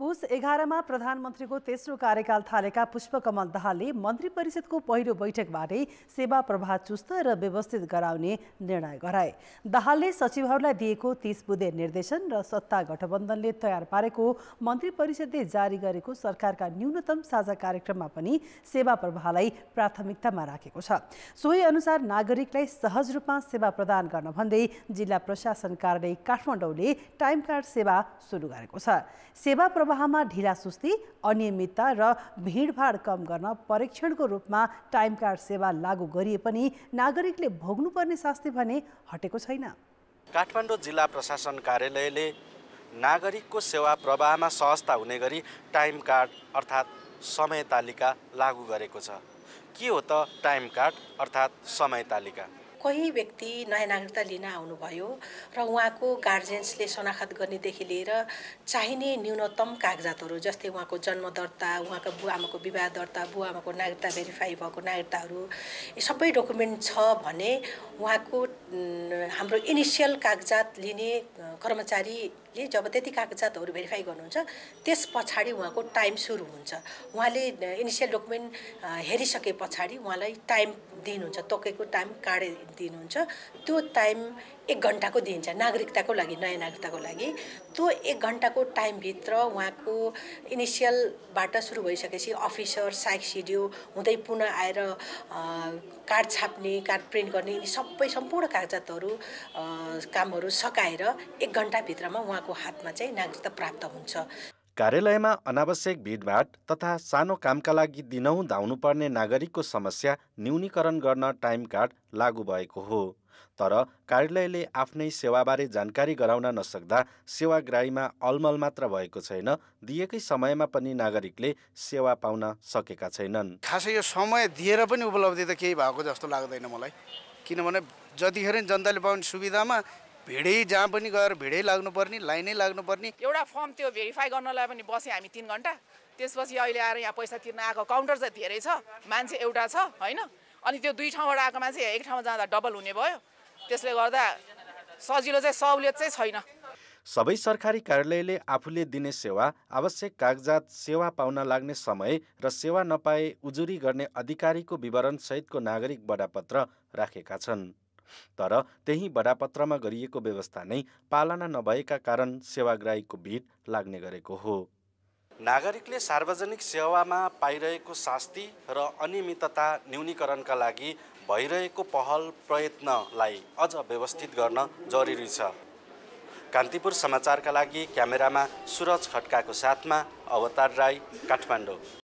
पुष एघारमा प्रधानमन्त्रीको तेस्रो कार्यकाल थालेका पुष्पकमल दाहालले मन्त्री परिषदको पहिलो बैठकबाटै सेवा प्रवाह चुस्त र व्यवस्थित गराउने निर्णय गराए दाहालले सचिवहरूलाई दिएको तीस बुधे निर्देशन र सत्ता गठबन्धनले तयार पारेको मन्त्री परिषदले जारी गरेको सरकारका न्यूनतम साझा कार्यक्रममा पनि सेवा प्रवाहलाई प्राथमिकतामा राखेको छ सोही अनुसार नागरिकलाई सहज रूपमा सेवा प्रदान गर्न भन्दै जिल्ला प्रशासन कार्यालय काठमाडौँले टाइम कार्ड सेवा सुरु गरेको छ सेवा प्रवाहमा ढिलासुस्ती अनियमितता र भिडभाड कम गर्न परीक्षणको रूपमा टाइम कार्ड सेवा लागू गरिए पनि नागरिकले भोग्नुपर्ने शास्ति भने हटेको छैन काठमाडौँ जिल्ला प्रशासन कार्यालयले नागरिकको सेवा प्रवाहमा सहजता हुने गरी टाइम कार्ड अर्थात् समय तालिका लागू गरेको छ के हो त टाइम कार्ड अर्थात् समय तालिका कोही व्यक्ति नयाँ नागरिकता लिन आउनुभयो र उहाँको गार्जेन्सले शनाखत गर्नेदेखि लिएर चाहिने न्यूनतम कागजातहरू जस्तै उहाँको जन्म दर्ता उहाँको बुवामाको विवाह दर्ता बुवा नागरिकता भेरिफाई भएको नागरिकताहरू सबै डकुमेन्ट छ भने उहाँको हाम्रो इनिसियल कागजात लिने कर्मचारी कि जब त्यति कागजातहरू भेरिफाई गर्नुहुन्छ त्यस पछाडि उहाँको टाइम सुरु हुन्छ उहाँले इनिसियल डकुमेन्ट हेरिसके पछाडि उहाँलाई टाइम दिनुहुन्छ तोकेको टाइम काडे दिनुहुन्छ त्यो टाइम एक घन्टाको दिइन्छ नागरिकताको लागि नयाँ नागरिकताको लागि त्यो एक घन्टाको टाइमभित्र उहाँको इनिसियलबाट सुरु भइसकेपछि अफिसर साइक हुँदै पुनः आएर कार्ड छाप्ने कार्ड प्रिन्ट गर्ने यिनी सबै सम्पूर्ण कागजातहरू कामहरू सकाएर एक घन्टाभित्रमा उहाँको हातमा चाहिँ नागरिकता प्राप्त हुन्छ कार्यालयमा अनावश्यक भिडभाड तथा सानो कामका लागि दिनहुँ धाउनुपर्ने नागरिकको समस्या न्यूनीकरण गर्न टाइम कार्ड लागू भएको हो तर कार्यालयले आफ्नै सेवाबारे जानकारी गराउन नसक्दा सेवाग्राहीमा अलमल मात्र भएको छैन दिएकै समयमा पनि नागरिकले सेवा पाउन सकेका छैनन् खासै यो समय दिएर पनि उपलब्धि त केही भएको जस्तो लाग्दैन मलाई किनभने जतिखेर जनताले पाउने सुविधामा भिडै जहाँ पनि गएर भिडै लाग्नुपर्ने लाइनै लाग्नुपर्ने एउटा फर्म त्यो भेरिफाई गर्नलाई पनि बसेँ हामी तिन घन्टा त्यसपछि अहिले आएर यहाँ पैसा तिर्न आएको काउन्टर चाहिँ धेरै छ मान्छे एउटा छ होइन अनि त्यो दुई ठाउँबाट आएको मान्छे एक ठाउँमा जाँदा डबल हुने भयो त्यसले गर्दा सजिलो चाहिँ सहुलियत चाहिँ छैन सबै सरकारी कार्यालयले आफूले दिने सेवा आवश्यक कागजात सेवा पाउन लाग्ने समय र सेवा नपाए उजुरी गर्ने अधिकारीको विवरणसहितको नागरिक बडापत्र राखेका छन् तर त्यही बडापत्रमा गरिएको व्यवस्था नै पालना नभएका कारण सेवाग्राहीको भिड लाग्ने गरेको हो नागरिकले सार्वजनिक सेवामा पाइरहेको शास्ति र अनियमितता न्यूनीकरणका लागि भइरहेको पहल प्रयत्नलाई अझ व्यवस्थित गर्न जरुरी छ कान्तिपुर समाचारका लागि क्यामेरामा सुरज खड्काको साथमा अवतार राई काठमाडौँ